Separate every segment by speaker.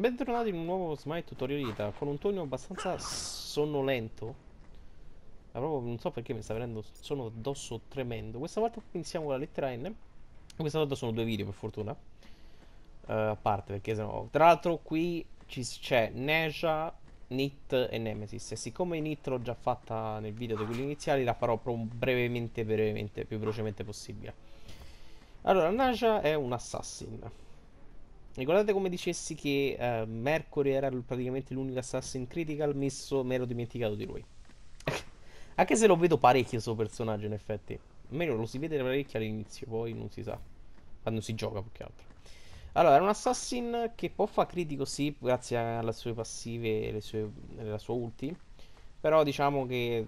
Speaker 1: Bentornati in un nuovo Smite Tutorialita con un tono abbastanza sonnolento Ma proprio non so perché mi sta venendo sono addosso tremendo Questa volta iniziamo con la lettera N Questa volta sono due video per fortuna uh, A parte perché sennò Tra l'altro qui c'è Neja, Nit e Nemesis E siccome Nit l'ho già fatta nel video di quelli iniziali La farò brevemente, brevemente, più velocemente possibile Allora, Naja è un assassin Ricordate come dicessi che uh, Mercury era praticamente l'unico assassin critical messo, mi ero dimenticato di lui. Anche se lo vedo parecchio suo personaggio in effetti. Almeno lo si vede parecchio all'inizio, poi non si sa. Quando si gioca più che altro. Allora, è un assassin che può fare critico, sì, grazie alle sue passive e sue, alla sua ulti. Però diciamo che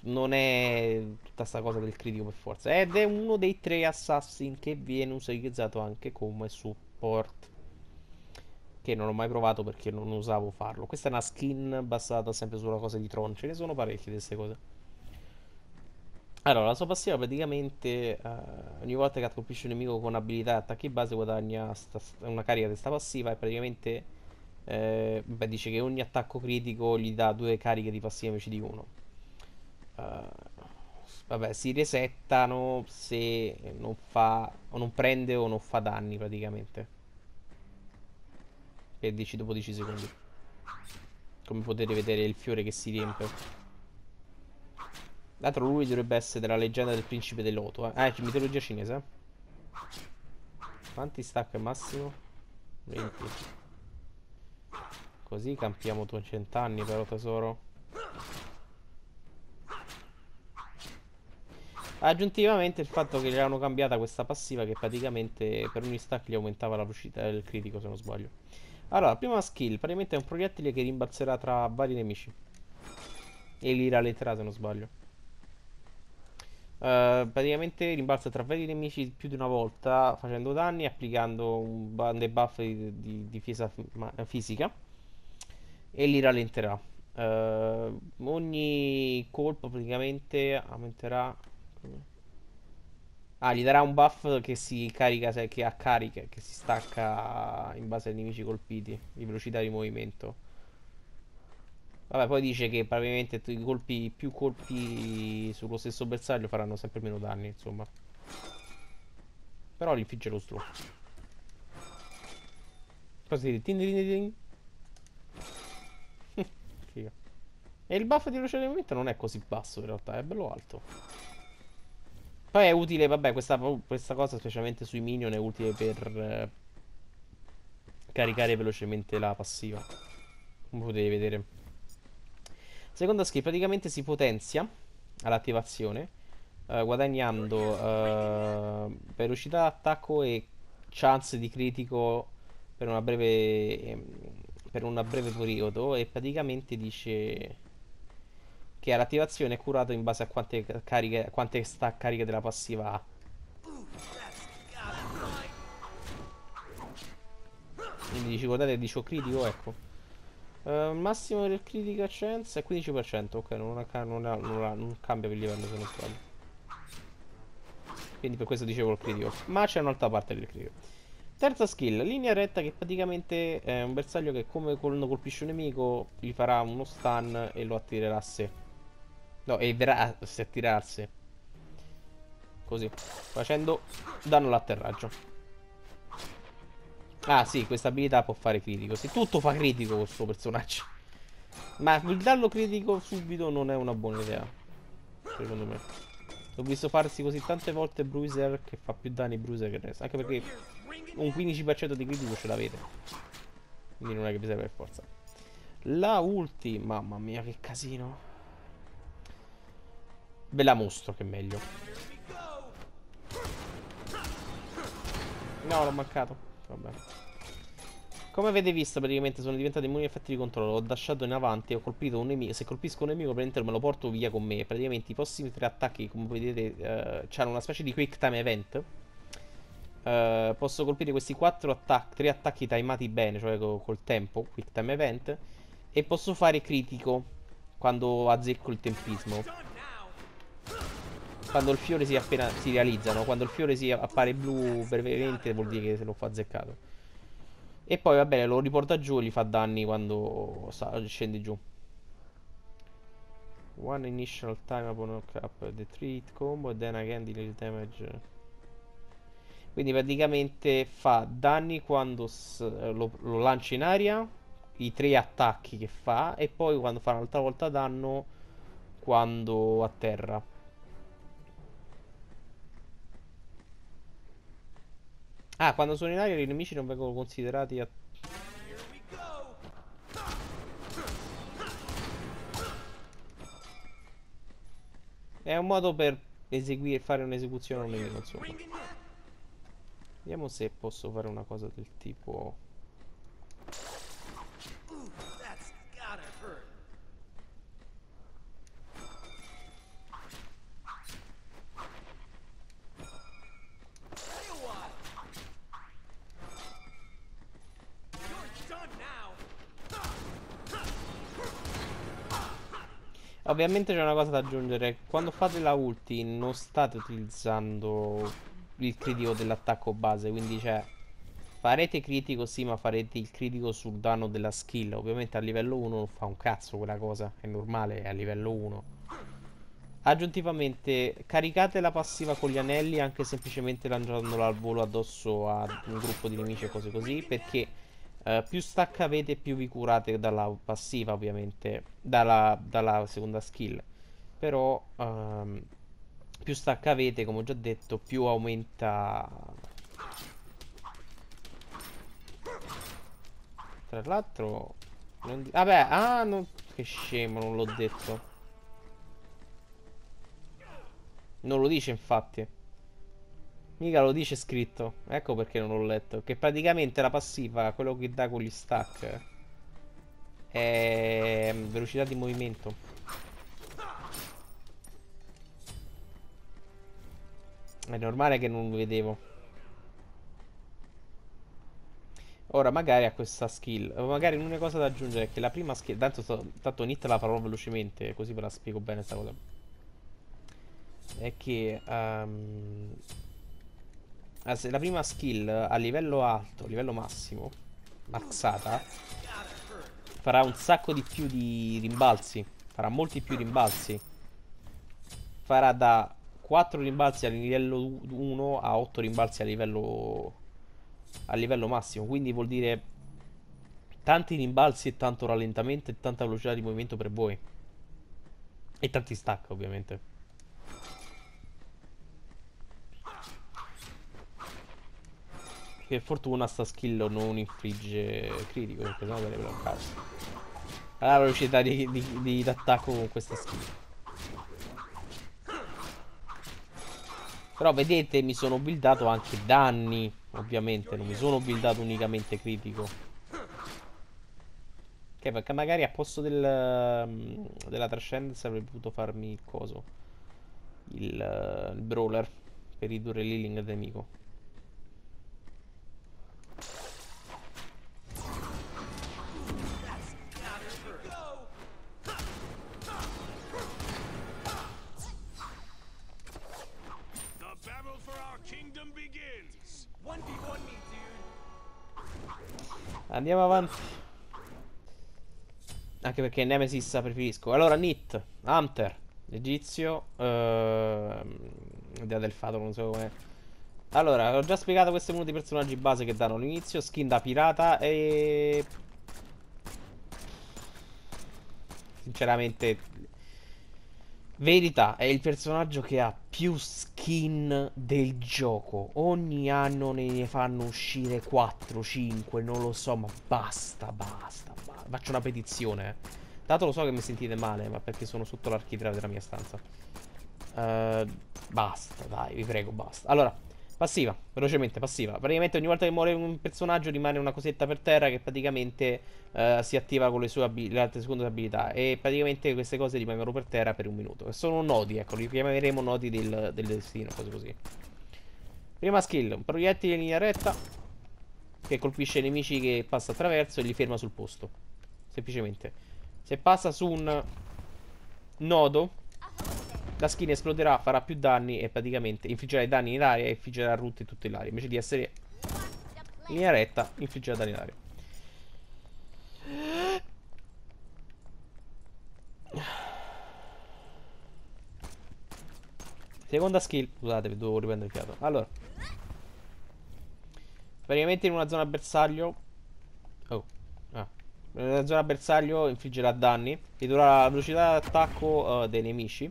Speaker 1: non è tutta sta cosa del critico per forza. Ed è uno dei tre assassin che viene utilizzato anche come support Port che non ho mai provato perché non usavo farlo. Questa è una skin basata sempre sulla cosa di Tron, ce ne sono parecchie di queste cose. Allora, la sua passiva praticamente uh, ogni volta che colpisce un nemico con abilità e attacchi base guadagna sta, una carica di sta passiva e praticamente eh, beh, dice che ogni attacco critico gli dà due cariche di passiva invece di uno. Uh, vabbè, si resettano se non fa o non prende o non fa danni praticamente. E dici dopo 10 secondi. Come potete vedere il fiore che si riempie. L'altro lui dovrebbe essere della leggenda del principe dell'Oto. Eh, eh mitologia cinese. Eh. Quanti stack massimo? 20. Così campiamo tu cent'anni però tesoro. Aggiuntivamente il fatto che gli hanno cambiata questa passiva che praticamente per ogni stack gli aumentava la velocità del eh, critico se non sbaglio. Allora, la prima skill, praticamente è un proiettile che rimbalzerà tra vari nemici. E li rallenterà se non sbaglio. Uh, praticamente rimbalza tra vari nemici più di una volta facendo danni applicando un debuff di, di difesa eh, fisica e li rallenterà. Uh, ogni colpo praticamente aumenterà Ah, gli darà un buff che si carica, che ha cariche, che si stacca in base ai nemici colpiti, di velocità di movimento. Vabbè, poi dice che probabilmente colpi, più colpi sullo stesso bersaglio faranno sempre meno danni, insomma. Però li infligge lo stro. Così, dire? Din din e il buff di velocità di movimento non è così basso in realtà, è bello alto. Poi è utile, vabbè, questa, questa cosa specialmente sui minion è utile per eh, caricare velocemente la passiva. Come potete vedere. Seconda skill, praticamente si potenzia all'attivazione, eh, guadagnando eh, velocità d'attacco e chance di critico per una breve ehm, per un breve periodo e praticamente dice che ha l'attivazione è curata in base a quante, cariche, quante sta cariche della passiva ha. Quindi dici, guardate, dicevo oh, critico, ecco. Uh, massimo del critico chance è 15%, ok, non, ha, non, ha, non, ha, non cambia per livello se non sbaglio. Quindi per questo dicevo il critico. Ma c'è un'altra parte del critico. Terza skill, linea retta che praticamente è un bersaglio che come quando colpisce un nemico gli farà uno stun e lo attirerà a sé. No, e verrà se attirarsi. Così. Facendo danno all'atterraggio. Ah sì, questa abilità può fare critico. Se tutto fa critico questo personaggio. Ma il danno critico subito non è una buona idea. Secondo me. L'ho visto farsi così tante volte Bruiser che fa più danni Bruiser che il resto. Anche perché un 15% di critico ce l'avete. Quindi non è che vi serve per forza. La ultima. mamma mia che casino. Ve la mostro che è meglio. No, l'ho mancato. Vabbè. Come avete visto, praticamente sono diventato immuni effetti di controllo. Ho dashato in avanti e ho colpito un nemico. Se colpisco un nemico, praticamente me lo porto via con me. Praticamente i prossimi tre attacchi, come vedete, eh, hanno una specie di quick time event. Eh, posso colpire questi quattro attacchi, tre attacchi timati bene, cioè col, col tempo, quick time event. E posso fare critico quando azzecco il tempismo. Quando il fiore si, appena, si realizzano Quando il fiore si appare blu brevemente Vuol dire che se lo fa azzeccato E poi va bene lo riporta giù E gli fa danni quando scende giù One initial time upon hook up the treat combo E then again deal damage quindi praticamente fa danni quando lo, lo lancia in aria i tre attacchi che fa e poi quando fa un'altra volta danno quando atterra Ah, quando sono in aria i nemici non vengono considerati a... È un modo per eseguire, fare un'esecuzione a un nemico, insomma. Vediamo se posso fare una cosa del tipo... ovviamente c'è una cosa da aggiungere. Quando fate la ulti non state utilizzando il critico dell'attacco base, quindi cioè farete critico sì, ma farete il critico sul danno della skill. Ovviamente a livello 1 non fa un cazzo quella cosa, è normale, è a livello 1. Aggiuntivamente, caricate la passiva con gli anelli anche semplicemente lanciandola al volo addosso a un gruppo di nemici e cose così, perché eh, più stack avete, più vi curate dalla passiva, ovviamente, dalla, dalla seconda skill. Però um, più stack avete, come ho già detto, più aumenta... Tra l'altro... Non... Vabbè, ah, non... che scemo, non l'ho detto. Non lo dice, infatti. Mica lo dice scritto. Ecco perché non l'ho letto. Che praticamente la passiva, quello che dà con gli stack, è ehm, velocità di movimento. È normale che non lo vedevo. Ora magari ha questa skill. Magari l'unica cosa da aggiungere è che la prima skill. Tanto, tanto Nit la farò velocemente, così ve la spiego bene sta cosa. È che. Um, la prima skill a livello alto, a livello massimo, maxata, farà un sacco di più di rimbalzi. Farà molti più rimbalzi. Farà da 4 rimbalzi a livello 1 a 8 rimbalzi a livello, a livello massimo. Quindi vuol dire tanti rimbalzi e tanto rallentamento e tanta velocità di movimento per voi. E tanti stack, ovviamente. Che fortuna sta skill non infligge critico, perché sennò sarebbe un caso. Allora la velocità di, di, di attacco con questa skill. Però vedete mi sono buildato anche danni Ovviamente non mi sono buildato unicamente critico Ok perché magari a posto del, mm, della trascendenza avrei potuto farmi il coso il, eh, il brawler Per ridurre l'healing del nemico Andiamo avanti. Anche perché Nemesis preferisco. Allora, Nit, Hunter, egizio, eh, idea del fato, non so come. Allora, ho già spiegato questo è uno dei personaggi base che danno l'inizio. skin da pirata e... Sinceramente Verità, è il personaggio che ha più skin del gioco. Ogni anno ne fanno uscire 4, 5, non lo so, ma basta, basta. basta. Faccio una petizione. Eh. Dato lo so che mi sentite male, ma perché sono sotto l'architrave della mia stanza. Uh, basta, dai, vi prego, basta. Allora, Passiva, velocemente, passiva. Praticamente ogni volta che muore un personaggio rimane una cosetta per terra che praticamente uh, si attiva con le sue abil- le altre seconde abilità. E praticamente queste cose rimangono per terra per un minuto. Sono nodi, ecco, li chiameremo nodi del, del destino, cose così. Prima skill, un proiettile in linea retta che colpisce i nemici che passa attraverso e li ferma sul posto. Semplicemente. Se passa su un nodo la skin esploderà, farà più danni e praticamente infliggerà i danni in aria e infliggerà root in tutta l'aria. Invece di essere in linea retta, infliggerà danni in aria. Seconda skill. Scusate, devo riprendere il fiato. Allora. Praticamente in una zona bersaglio. Oh. Ah. In zona bersaglio infliggerà danni. Ridurrà la velocità d'attacco uh, dei nemici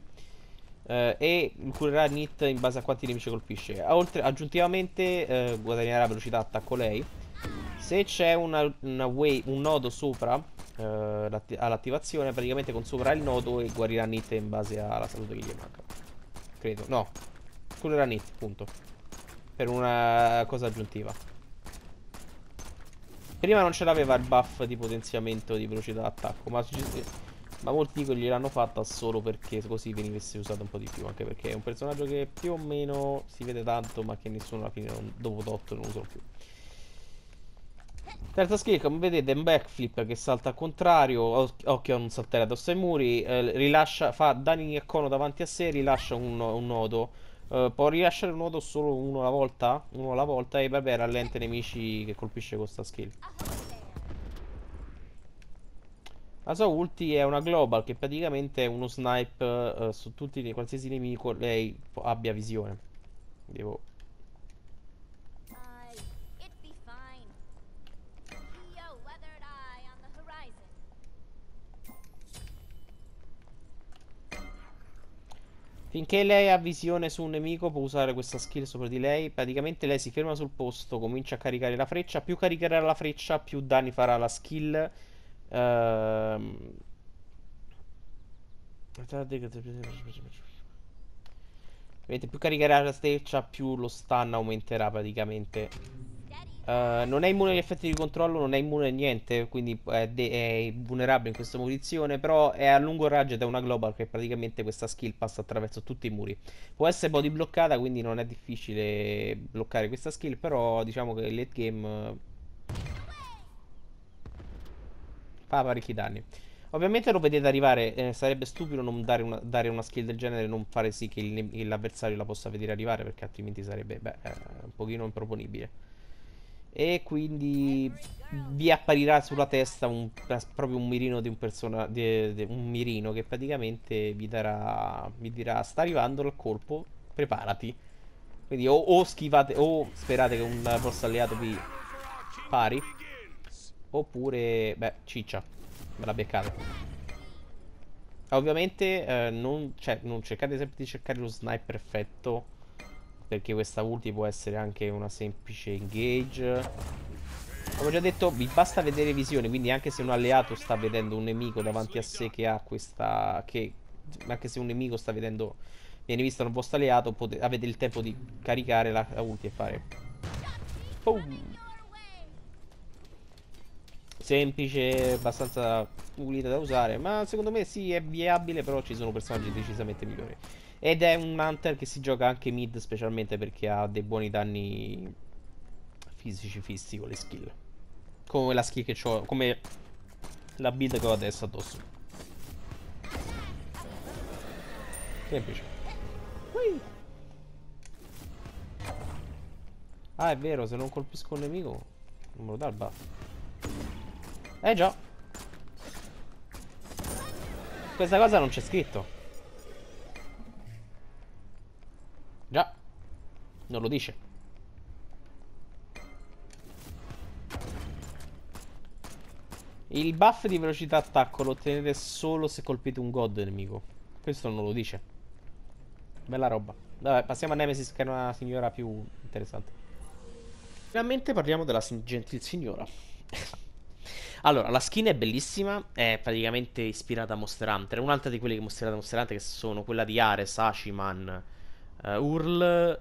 Speaker 1: eh, e curerà Nit in base a quanti nemici colpisce. Oltre, aggiuntivamente eh, guadagnerà velocità attacco lei. Se c'è un nodo sopra eh, all'attivazione, praticamente consumerà il nodo e guarirà Nit in base alla salute che gli manca. Credo, no, curerà Nit, punto. Per una cosa aggiuntiva. Prima non ce l'aveva il buff di potenziamento di velocità d'attacco, ma ci ma molti gliel'hanno fatta solo perché così venisse usato un po' di più. Anche perché è un personaggio che più o meno si vede tanto, ma che nessuno alla fine non, dopo 8 non usa più. Terza skill, come vedete, è un backflip che salta al contrario. Occhio a non saltare addosso ai muri. Eh, rilascia, fa danni a cono davanti a sé, rilascia un, un nodo. Eh, può rilasciare un nodo solo uno alla volta. Uno alla volta. E vabbè, rallenta i nemici che colpisce con questa skill. La sua ulti è una global che praticamente è uno snipe uh, su tutti qualsiasi nemico lei abbia visione. Devo boh. Finché lei ha visione su un nemico può usare questa skill sopra di lei Praticamente lei si ferma sul posto, comincia a caricare la freccia Più caricherà la freccia più danni farà la skill Ehm... Vedete, più caricherà la steccia, più lo stun aumenterà praticamente. Uh, non è immune agli effetti di controllo, non è immune a niente, quindi è, è, vulnerabile in questa munizione, però è a lungo raggio ed è una global che praticamente questa skill passa attraverso tutti i muri. Può essere body bloccata, quindi non è difficile bloccare questa skill, però diciamo che il late game fa parecchi danni. Ovviamente lo vedete arrivare, eh, sarebbe stupido non dare una, dare una, skill del genere e non fare sì che, il, l'avversario la possa vedere arrivare perché altrimenti sarebbe beh, eh, un pochino improponibile. E quindi vi apparirà sulla testa un, eh, proprio un mirino di un persona, un mirino che praticamente vi, darà, vi dirà sta arrivando il colpo, preparati. Quindi o, o schivate o sperate che un vostro alleato vi pari Oppure, beh, ciccia. Me l'ha beccata. Eh, ovviamente eh, non, cioè, non cercate sempre di cercare lo sniper perfetto. Perché questa ulti può essere anche una semplice engage. Come ho già detto, vi basta vedere visione, quindi anche se un alleato sta vedendo un nemico davanti a sé che ha questa... Che, anche se un nemico sta vedendo... Viene visto un vostro alleato, avete il tempo di caricare la, la ulti e fare... Boom! semplice, abbastanza pulita da usare, ma secondo me sì è viabile, però ci sono personaggi decisamente migliori. Ed è un Hunter che si gioca anche mid, specialmente perché ha dei buoni danni fisici fissi con le skill. Come la skill che ho, come la build che ho adesso addosso. Semplice. Ui. Ah, è vero, se non colpisco un nemico, non me lo dà il buff. Eh già. Questa cosa non c'è scritto. Già. Non lo dice. Il buff di velocità attacco lo ottenete solo se colpite un god nemico. Questo non lo dice. Bella roba. Vabbè, passiamo a Nemesis che è una signora più interessante. Finalmente parliamo della gentil signora. Allora, la skin è bellissima, è praticamente ispirata a Monster Hunter. Un'altra di quelle che è ispirata a Monster Hunter, che sono quella di Ares, Ashiman, uh, eh, Url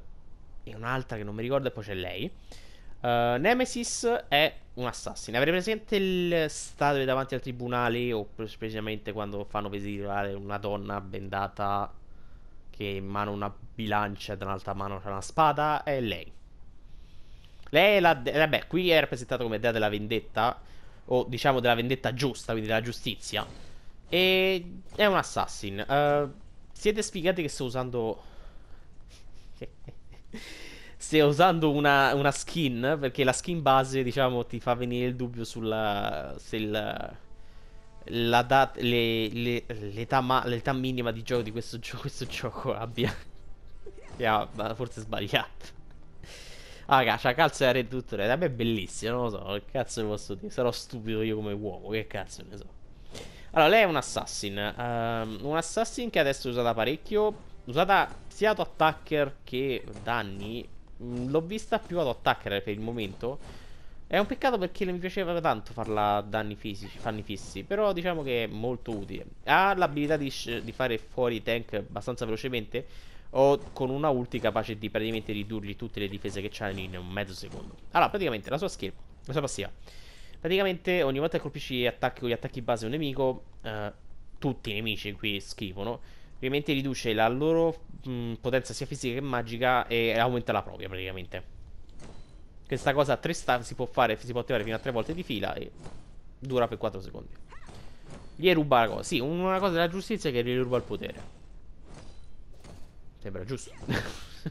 Speaker 1: e un'altra che non mi ricordo, e poi c'è lei. Uh, Nemesis è un assassino. Avrei presente il stato davanti al tribunale, o precisamente quando fanno visitare una donna bendata che in mano una bilancia e dall'altra mano c'è una spada, è lei. Lei è la... De- vabbè, qui è rappresentata come dea della vendetta, o diciamo della vendetta giusta, quindi della giustizia. E è un assassin. Uh, siete sfigati che sto usando... sto usando una, una, skin, perché la skin base, diciamo, ti fa venire il dubbio sulla... se il... La data, le, le, l'età, ma, l'età minima di gioco di questo, questo gioco abbia. yeah, forse sbagliato. Ah, cazzo, calza redduttore. Da me è bellissimo. non lo so. Che cazzo posso dire? Sarò stupido io come uomo, che cazzo ne so. Allora, lei è un assassin. Um, un assassin che adesso è usata parecchio. Usata sia ad attacker che danni. Mm, l'ho vista più ad attacker per il momento. È un peccato perché non mi piaceva tanto farla danni fisici, fanni fissi. Però diciamo che è molto utile. Ha l'abilità di, di fare fuori i tank abbastanza velocemente o con una ulti capace di praticamente ridurgli tutte le difese che c'hanno in un mezzo secondo. Allora, praticamente la sua skill, la sua passiva. Praticamente ogni volta che colpisci attacchi con gli attacchi base un nemico, eh, tutti i nemici qui scrivono, ovviamente riduce la loro mh, mm, potenza sia fisica che magica e aumenta la propria praticamente. Questa cosa a 3 star si può fare, si può attivare fino a 3 volte di fila e dura per 4 secondi. Gli ruba la cosa, sì, una cosa della giustizia che gli ruba il potere. Sembra giusto.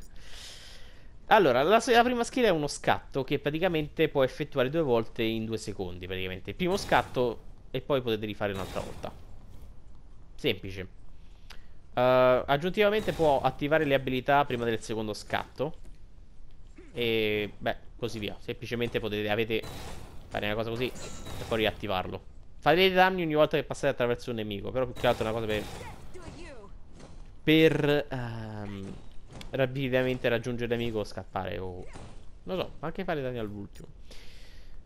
Speaker 1: allora, la, la, prima skill è uno scatto che praticamente può effettuare due volte in due secondi. Praticamente il primo scatto e poi potete rifare un'altra volta. Semplice. Uh, aggiuntivamente può attivare le abilità prima del secondo scatto. E beh, così via. Semplicemente potete avete fare una cosa così e poi riattivarlo. Fate dei danni ogni volta che passate attraverso un nemico. Però più che altro è una cosa per per ehm, rapidamente raggiungere l'amico o scappare o... Non lo so, anche fare danni all'ultimo.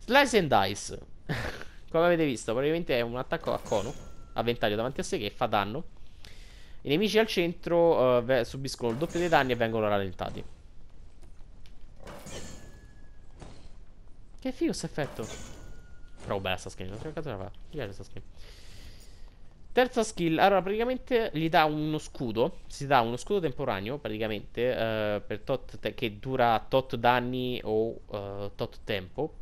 Speaker 1: Slice and Dice. Come avete visto, probabilmente è un attacco a cono, a ventaglio davanti a sé che fa danno. I nemici al centro eh, subiscono il doppio dei danni e vengono rallentati. Che figo questo effetto. Però oh, bella sta skin, non so che cazzo la fa. Mi piace sta skin. Terza skill, allora praticamente gli dà uno scudo, si dà uno scudo temporaneo praticamente eh, per tot te- che dura tot danni o eh, tot tempo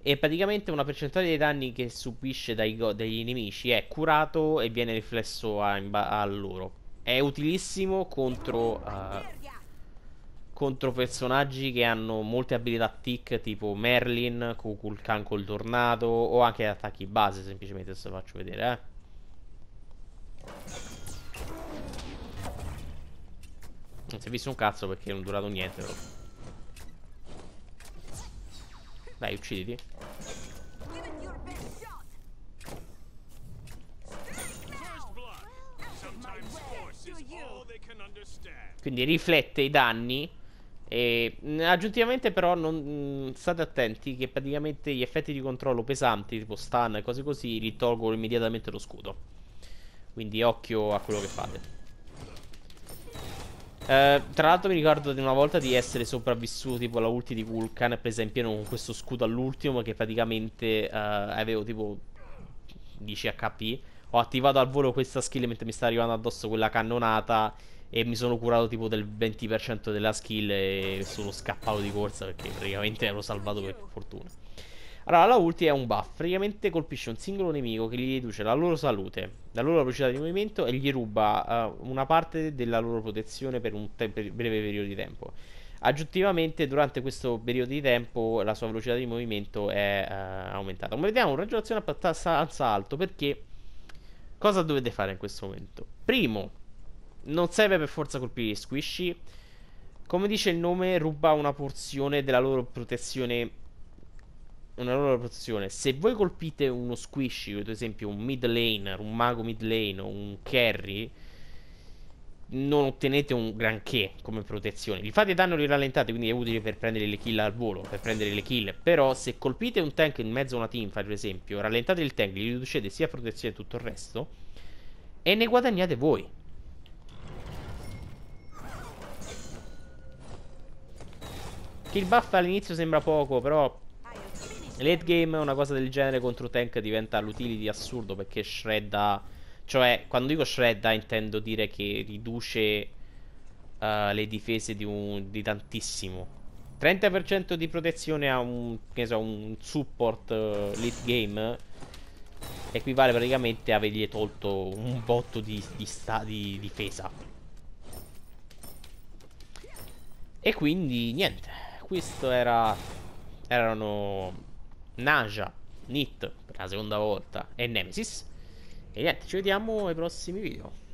Speaker 1: e praticamente una percentuale dei danni che subisce dai go- dagli nemici è curato e viene riflesso a, ba- a loro. È utilissimo contro... Eh, contro personaggi che hanno molte abilità tic tipo Merlin, Kukulkan col tornado, o anche attacchi base semplicemente se faccio vedere eh. Non si è visto un cazzo perché non è durato niente però. Dai ucciditi Quindi riflette i danni e, mm, aggiuntivamente, però, non, mm, state attenti che praticamente gli effetti di controllo pesanti, tipo stun e cose così, li immediatamente lo scudo. Quindi occhio a quello che fate. Eh, tra l'altro mi ricordo di una volta di essere sopravvissuto tipo alla ulti di Vulcan presa in pieno con questo scudo all'ultimo che praticamente eh, avevo tipo 10 HP ho attivato al volo questa skill mentre mi sta arrivando addosso quella cannonata e mi sono curato tipo del 20% della skill e sono scappato di corsa perché praticamente ero salvato per fortuna. Allora, la ulti è un buff, praticamente colpisce un singolo nemico che gli riduce la loro salute, la loro velocità di movimento e gli ruba uh, una parte della loro protezione per un per breve periodo di tempo. Aggiuntivamente, durante questo periodo di tempo, la sua velocità di movimento è uh, aumentata. Come vediamo, un raggio d'azione abbastanza alto perché cosa dovete fare in questo momento? Primo, non serve per forza colpire Squishy. Come dice il nome, ruba una porzione della loro protezione. Una loro protezione. Se voi colpite uno squishy, ad esempio un mid lane, un mago mid lane o un carry, non ottenete un granché come protezione. Gli fate danno li rallentate, quindi è utile per prendere le kill al volo, per prendere le kill. Però se colpite un tank in mezzo a una team, ad esempio, rallentate il tank, gli riducete sia protezione che tutto il resto, e ne guadagnate voi. Kill buff all'inizio sembra poco, però late game una cosa del genere contro tank diventa l'utility assurdo perché shredda... Cioè, quando dico shredda intendo dire che riduce uh, le difese di, un, di tantissimo. 30% di protezione a un, che so, un support uh, late game equivale praticamente a avergli tolto un botto di, di, sta, di difesa. E quindi niente acquisto era... Erano Naja, Nit per la seconda volta e Nemesis. E niente, ci vediamo ai prossimi video.